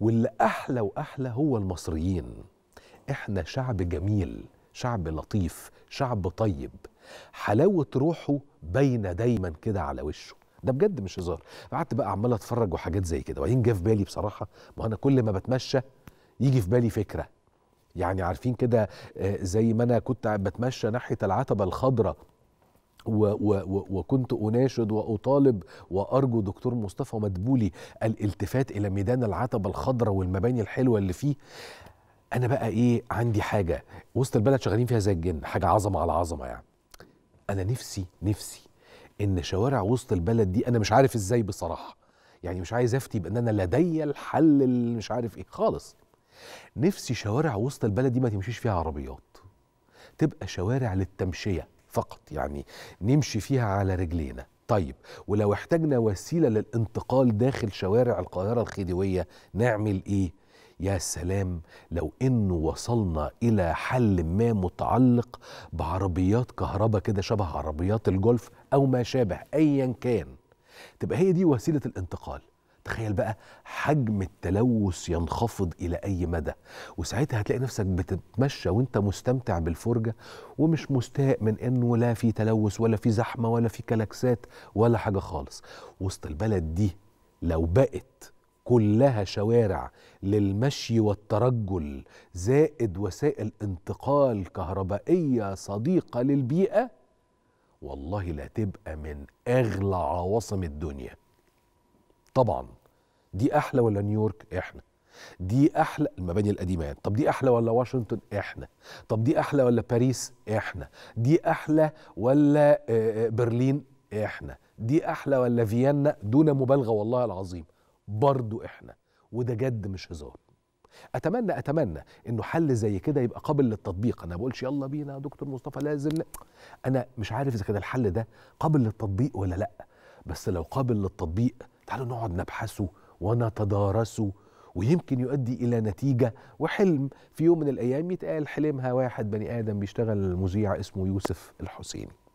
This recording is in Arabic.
واللي احلى واحلى هو المصريين احنا شعب جميل شعب لطيف شعب طيب حلاوه روحه باينه دايما كده على وشه ده بجد مش هزار قعدت بقى عمال اتفرج وحاجات زي كده وبعدين جه في بالي بصراحه ما انا كل ما بتمشى يجي في بالي فكره يعني عارفين كده آه، زي ما انا كنت بتمشى ناحيه العتبه الخضراء و و وكنت اناشد واطالب وارجو دكتور مصطفى مدبولي الالتفات الى ميدان العتبه الخضراء والمباني الحلوه اللي فيه انا بقى ايه عندي حاجه وسط البلد شغالين فيها زي الجن حاجه عظمه على عظمه يعني انا نفسي نفسي ان شوارع وسط البلد دي انا مش عارف ازاي بصراحه يعني مش عايز افتي بان انا لدي الحل اللي مش عارف ايه خالص نفسي شوارع وسط البلد دي ما تمشيش فيها عربيات تبقى شوارع للتمشيه فقط يعني نمشي فيها على رجلينا طيب ولو احتاجنا وسيلة للانتقال داخل شوارع القاهرة الخديوية نعمل ايه؟ يا سلام لو انه وصلنا الى حل ما متعلق بعربيات كهرباء كده شبه عربيات الجولف او ما شابه ايا كان تبقى هي دي وسيلة الانتقال تخيل بقى حجم التلوث ينخفض الى اي مدى وساعتها هتلاقي نفسك بتتمشى وانت مستمتع بالفرجه ومش مستاء من انه لا في تلوث ولا في زحمه ولا في كلاكسات ولا حاجه خالص وسط البلد دي لو بقت كلها شوارع للمشي والترجل زائد وسائل انتقال كهربائيه صديقه للبيئه والله لا تبقى من اغلى عواصم الدنيا طبعا دي احلى ولا نيويورك احنا دي احلى المباني القديمه طب دي احلى ولا واشنطن احنا طب دي احلى ولا باريس احنا دي احلى ولا آه، آه، برلين احنا دي احلى ولا فيينا دون مبالغه والله العظيم برضو احنا وده جد مش هزار اتمنى اتمنى انه حل زي كده يبقى قابل للتطبيق انا بقولش يلا بينا يا دكتور مصطفى لازم لا. انا مش عارف اذا كان الحل ده قابل للتطبيق ولا لا بس لو قابل للتطبيق تعالوا نقعد نبحثه ونتدارسه ويمكن يؤدي الى نتيجه وحلم في يوم من الايام يتقال حلمها واحد بني ادم بيشتغل مذيع اسمه يوسف الحسيني